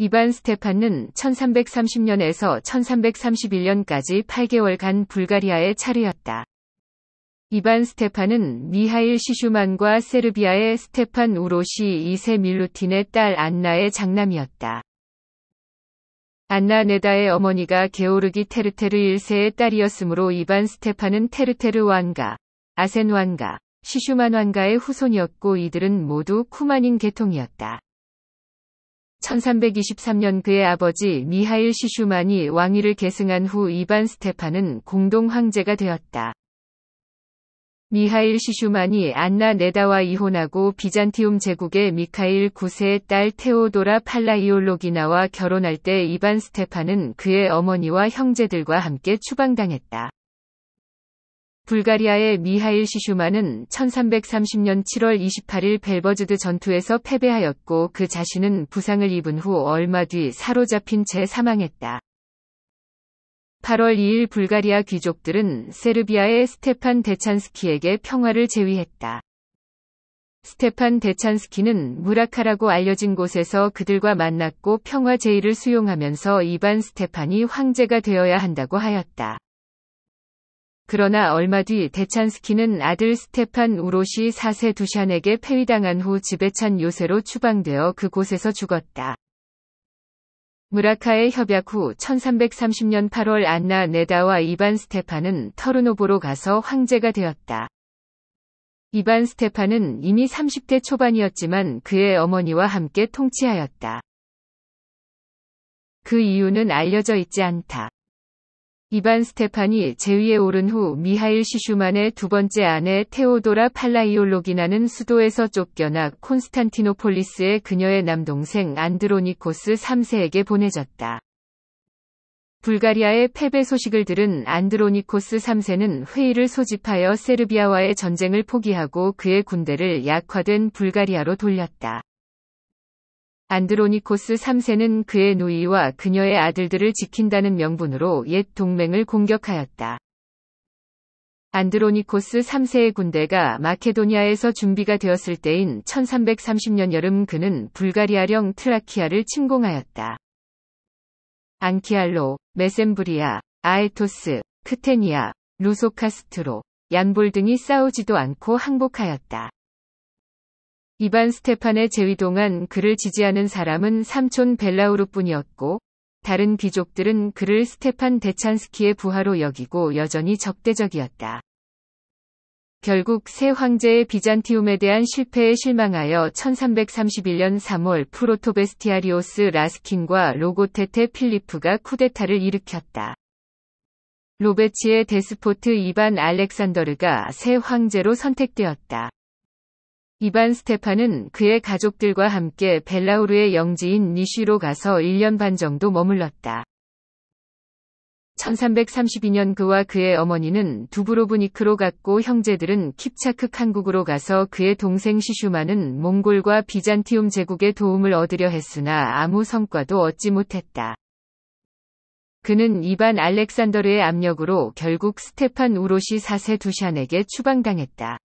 이반 스테판은 1330년에서 1331년까지 8개월간 불가리아의 차례였다 이반 스테판은 미하일 시슈만과 세르비아의 스테판 우로시 2세 밀루틴의 딸 안나의 장남이었다. 안나 네다의 어머니가 게오르기 테르테르 1세의 딸이었으므로 이반 스테판은 테르테르 왕가, 아센 왕가, 시슈만 왕가의 후손이었고 이들은 모두 쿠마인 계통이었다. 1323년 그의 아버지 미하일 시슈만이 왕위를 계승한 후 이반 스테파는 공동 황제가 되었다. 미하일 시슈만이 안나 네다와 이혼하고 비잔티움 제국의 미카일 9세의 딸 테오도라 팔라이올로기나와 결혼할 때 이반 스테파는 그의 어머니와 형제들과 함께 추방당했다. 불가리아의 미하일 시슈만은 1330년 7월 28일 벨버즈드 전투에서 패배하였고 그 자신은 부상을 입은 후 얼마 뒤 사로잡힌 채 사망했다. 8월 2일 불가리아 귀족들은 세르비아의 스테판 데찬스키에게 평화를 제위했다. 스테판 데찬스키는 무라카라고 알려진 곳에서 그들과 만났고 평화 제의를 수용하면서 이반 스테판이 황제가 되어야 한다고 하였다. 그러나 얼마 뒤대찬스키는 아들 스테판 우로시 4세 두샨에게 폐위당한 후지배찬 요새로 추방되어 그곳에서 죽었다. 무라카의 협약 후 1330년 8월 안나 네다와 이반 스테판은 터르노보로 가서 황제가 되었다. 이반 스테판은 이미 30대 초반이었지만 그의 어머니와 함께 통치하였다. 그 이유는 알려져 있지 않다. 이반 스테판이 제위에 오른 후 미하일 시슈만의 두 번째 아내 테오도라 팔라이올로기나는 수도에서 쫓겨나 콘스탄티노폴리스의 그녀의 남동생 안드로니코스 3세에게 보내졌다. 불가리아의 패배 소식을 들은 안드로니코스 3세는 회의를 소집하여 세르비아와의 전쟁을 포기하고 그의 군대를 약화된 불가리아로 돌렸다. 안드로니코스 3세는 그의 누이와 그녀의 아들들을 지킨다는 명분으로 옛 동맹을 공격하였다. 안드로니코스 3세의 군대가 마케도니아에서 준비가 되었을 때인 1330년 여름 그는 불가리아령 트라키아를 침공하였다. 안키알로, 메셈브리아, 아에토스, 크테니아, 루소카스트로, 얀볼 등이 싸우지도 않고 항복하였다. 이반 스테판의 재위 동안 그를 지지하는 사람은 삼촌 벨라우르뿐이었고 다른 귀족들은 그를 스테판 데찬스키의 부하로 여기고 여전히 적대적이었다. 결국 새 황제의 비잔티움에 대한 실패에 실망하여 1331년 3월 프로토베스티아리오스 라스킨과 로고테테 필리프가 쿠데타를 일으켰다. 로베치의 데스포트 이반 알렉산더르가 새 황제로 선택되었다. 이반 스테파는 그의 가족들과 함께 벨라우르의 영지인 니쉬로 가서 1년 반 정도 머물렀다. 1332년 그와 그의 어머니는 두브로브니크로 갔고 형제들은 킵차크 칸국으로 가서 그의 동생 시슈마는 몽골과 비잔티움 제국의 도움을 얻으려 했으나 아무 성과도 얻지 못했다. 그는 이반 알렉산더르의 압력으로 결국 스테판 우로시 4세 두샨에게 추방당했다.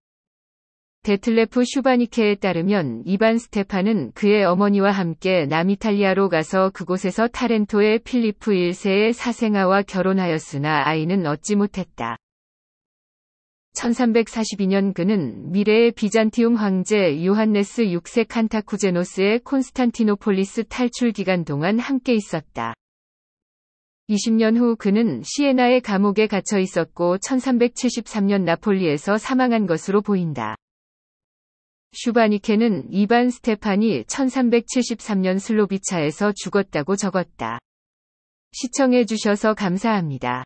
데틀레프 슈바니케에 따르면 이반 스테파는 그의 어머니와 함께 남이탈리아로 가서 그곳에서 타렌토의 필리프 1세의 사생아와 결혼하였으나 아이는 얻지 못했다. 1342년 그는 미래의 비잔티움 황제 요한네스 6세 칸타쿠제노스의 콘스탄티노폴리스 탈출 기간 동안 함께 있었다. 20년 후 그는 시에나의 감옥에 갇혀 있었고 1373년 나폴리에서 사망한 것으로 보인다. 슈바니케는 이반 스테판이 1373년 슬로비차에서 죽었다고 적었다. 시청해주셔서 감사합니다.